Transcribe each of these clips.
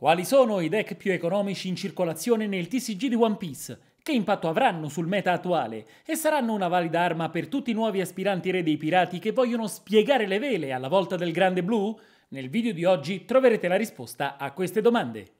Quali sono i deck più economici in circolazione nel TCG di One Piece? Che impatto avranno sul meta attuale? E saranno una valida arma per tutti i nuovi aspiranti re dei pirati che vogliono spiegare le vele alla volta del grande blu? Nel video di oggi troverete la risposta a queste domande.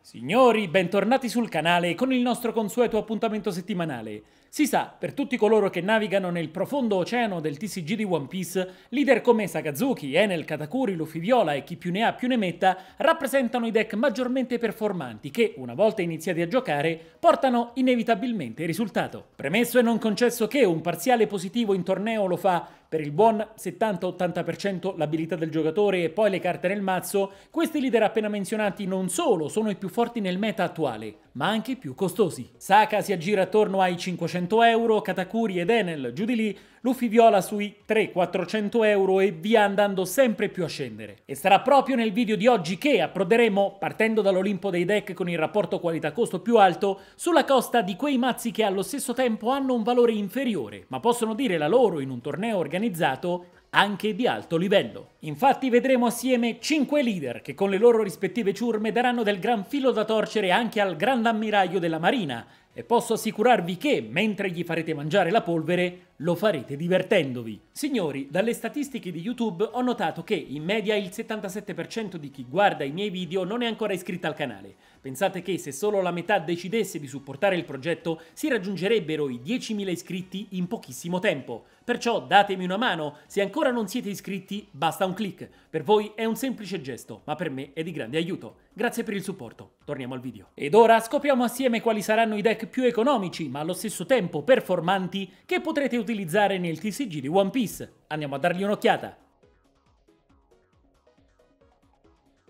Signori, bentornati sul canale con il nostro consueto appuntamento settimanale. Si sa, per tutti coloro che navigano nel profondo oceano del TCG di One Piece, leader come Sakazuki, Enel, Katakuri, Luffy Viola e chi più ne ha più ne metta rappresentano i deck maggiormente performanti che, una volta iniziati a giocare, portano inevitabilmente risultato. Premesso e non concesso che un parziale positivo in torneo lo fa per il buon 70-80% l'abilità del giocatore e poi le carte nel mazzo, questi leader appena menzionati non solo sono i più forti nel meta attuale, ma anche i più costosi. Saka si aggira attorno ai 500 300 euro, Katakuri ed Enel giù di lì, Luffy viola sui 300-400 euro e via andando sempre più a scendere. E sarà proprio nel video di oggi che approderemo, partendo dall'Olimpo dei deck con il rapporto qualità-costo più alto, sulla costa di quei mazzi che allo stesso tempo hanno un valore inferiore, ma possono dire la loro in un torneo organizzato anche di alto livello. Infatti vedremo assieme 5 leader che con le loro rispettive ciurme daranno del gran filo da torcere anche al grande ammiraglio della Marina, e posso assicurarvi che, mentre gli farete mangiare la polvere, lo farete divertendovi. Signori, dalle statistiche di YouTube ho notato che in media il 77% di chi guarda i miei video non è ancora iscritto al canale. Pensate che se solo la metà decidesse di supportare il progetto si raggiungerebbero i 10.000 iscritti in pochissimo tempo. Perciò datemi una mano, se ancora non siete iscritti basta un clic. Per voi è un semplice gesto, ma per me è di grande aiuto. Grazie per il supporto, torniamo al video. Ed ora scopriamo assieme quali saranno i deck più economici, ma allo stesso tempo performanti, che potrete utilizzare utilizzare nel TCG di One Piece. Andiamo a dargli un'occhiata.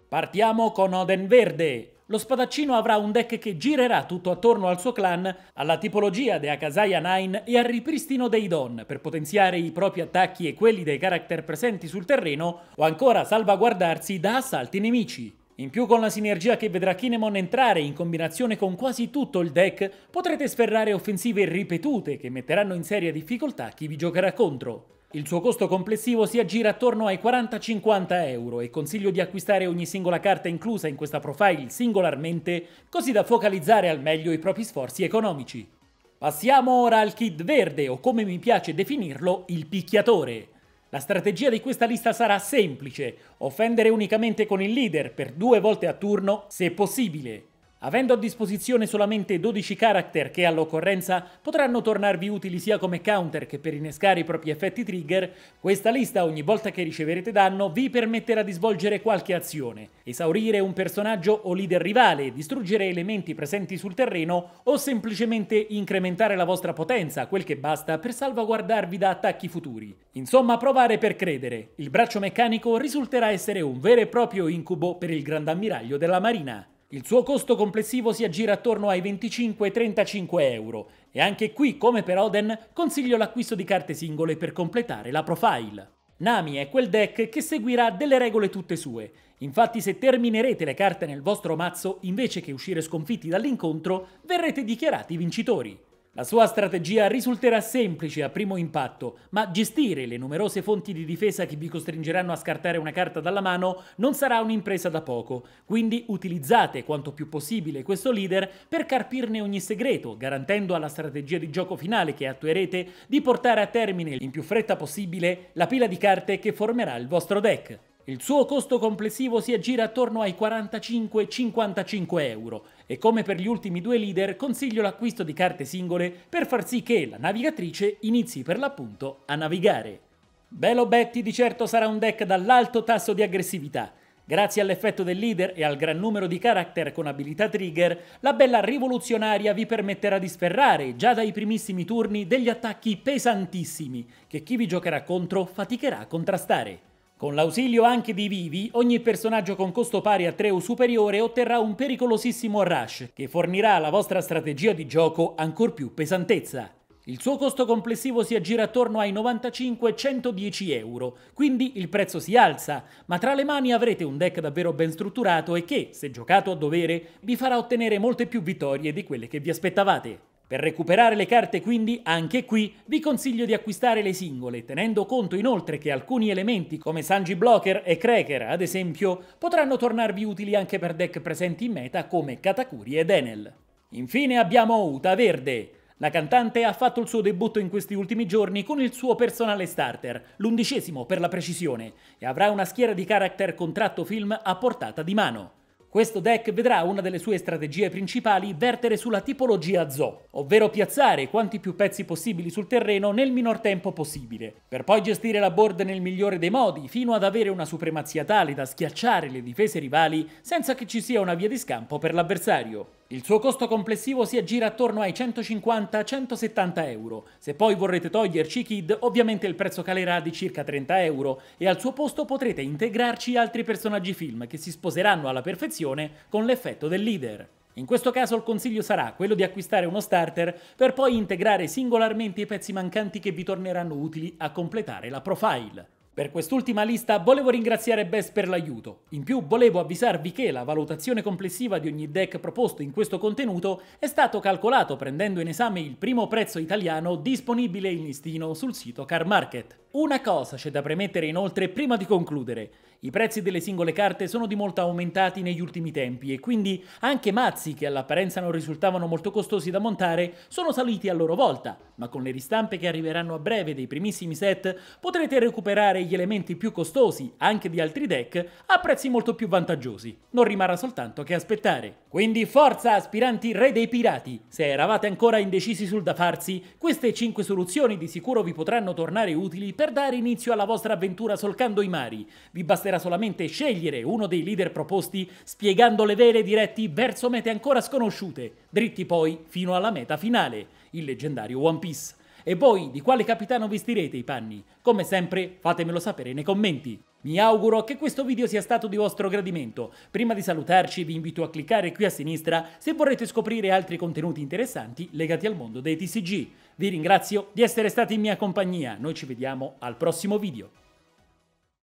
Partiamo con Oden Verde. Lo spadaccino avrà un deck che girerà tutto attorno al suo clan, alla tipologia di Akazaya 9 e al ripristino dei Don per potenziare i propri attacchi e quelli dei character presenti sul terreno o ancora salvaguardarsi da assalti nemici. In più con la sinergia che vedrà Kinemon entrare in combinazione con quasi tutto il deck, potrete sferrare offensive ripetute che metteranno in seria difficoltà chi vi giocherà contro. Il suo costo complessivo si aggira attorno ai 40-50 euro e consiglio di acquistare ogni singola carta inclusa in questa profile singolarmente, così da focalizzare al meglio i propri sforzi economici. Passiamo ora al kit verde o come mi piace definirlo, il picchiatore. La strategia di questa lista sarà semplice, offendere unicamente con il leader per due volte a turno se possibile. Avendo a disposizione solamente 12 character che all'occorrenza potranno tornarvi utili sia come counter che per innescare i propri effetti trigger, questa lista ogni volta che riceverete danno vi permetterà di svolgere qualche azione, esaurire un personaggio o leader rivale, distruggere elementi presenti sul terreno o semplicemente incrementare la vostra potenza, quel che basta per salvaguardarvi da attacchi futuri. Insomma, provare per credere. Il braccio meccanico risulterà essere un vero e proprio incubo per il grand'ammiraglio della Marina. Il suo costo complessivo si aggira attorno ai 25-35 euro e anche qui, come per Oden, consiglio l'acquisto di carte singole per completare la profile. Nami è quel deck che seguirà delle regole tutte sue, infatti se terminerete le carte nel vostro mazzo, invece che uscire sconfitti dall'incontro, verrete dichiarati vincitori. La sua strategia risulterà semplice a primo impatto, ma gestire le numerose fonti di difesa che vi costringeranno a scartare una carta dalla mano non sarà un'impresa da poco, quindi utilizzate quanto più possibile questo leader per carpirne ogni segreto, garantendo alla strategia di gioco finale che attuerete di portare a termine in più fretta possibile la pila di carte che formerà il vostro deck. Il suo costo complessivo si aggira attorno ai 45-55 euro e come per gli ultimi due leader consiglio l'acquisto di carte singole per far sì che la navigatrice inizi per l'appunto a navigare. Bello Betty di certo sarà un deck dall'alto tasso di aggressività. Grazie all'effetto del leader e al gran numero di character con abilità trigger, la bella rivoluzionaria vi permetterà di sferrare già dai primissimi turni degli attacchi pesantissimi che chi vi giocherà contro faticherà a contrastare. Con l'ausilio anche di vivi, ogni personaggio con costo pari a 3 o superiore otterrà un pericolosissimo rush, che fornirà alla vostra strategia di gioco ancor più pesantezza. Il suo costo complessivo si aggira attorno ai 95-110 euro, quindi il prezzo si alza, ma tra le mani avrete un deck davvero ben strutturato e che, se giocato a dovere, vi farà ottenere molte più vittorie di quelle che vi aspettavate. Per recuperare le carte quindi, anche qui, vi consiglio di acquistare le singole, tenendo conto inoltre che alcuni elementi come Sanji Blocker e Cracker, ad esempio, potranno tornarvi utili anche per deck presenti in meta come Katakuri ed Enel. Infine abbiamo Uta Verde. La cantante ha fatto il suo debutto in questi ultimi giorni con il suo personale starter, l'undicesimo per la precisione, e avrà una schiera di character contratto film a portata di mano. Questo deck vedrà una delle sue strategie principali vertere sulla tipologia zoo, ovvero piazzare quanti più pezzi possibili sul terreno nel minor tempo possibile, per poi gestire la board nel migliore dei modi fino ad avere una supremazia tale da schiacciare le difese rivali senza che ci sia una via di scampo per l'avversario. Il suo costo complessivo si aggira attorno ai 150-170 euro. Se poi vorrete toglierci Kid, ovviamente il prezzo calerà di circa 30 euro e al suo posto potrete integrarci altri personaggi film che si sposeranno alla perfezione con l'effetto del leader. In questo caso il consiglio sarà quello di acquistare uno starter per poi integrare singolarmente i pezzi mancanti che vi torneranno utili a completare la profile. Per quest'ultima lista volevo ringraziare Bess per l'aiuto. In più volevo avvisarvi che la valutazione complessiva di ogni deck proposto in questo contenuto è stato calcolato prendendo in esame il primo prezzo italiano disponibile in listino sul sito CarMarket. Una cosa c'è da premettere inoltre prima di concludere. I prezzi delle singole carte sono di molto aumentati negli ultimi tempi e quindi anche mazzi che all'apparenza non risultavano molto costosi da montare sono saliti a loro volta, ma con le ristampe che arriveranno a breve dei primissimi set potrete recuperare gli elementi più costosi, anche di altri deck, a prezzi molto più vantaggiosi. Non rimarrà soltanto che aspettare. Quindi forza aspiranti re dei pirati! Se eravate ancora indecisi sul da farsi, queste 5 soluzioni di sicuro vi potranno tornare utili per dare inizio alla vostra avventura solcando i mari. Vi basta basterà solamente scegliere uno dei leader proposti spiegando le vele diretti verso mete ancora sconosciute, dritti poi fino alla meta finale, il leggendario One Piece. E voi di quale capitano vestirete i panni? Come sempre fatemelo sapere nei commenti. Mi auguro che questo video sia stato di vostro gradimento. Prima di salutarci vi invito a cliccare qui a sinistra se vorrete scoprire altri contenuti interessanti legati al mondo dei TCG. Vi ringrazio di essere stati in mia compagnia, noi ci vediamo al prossimo video.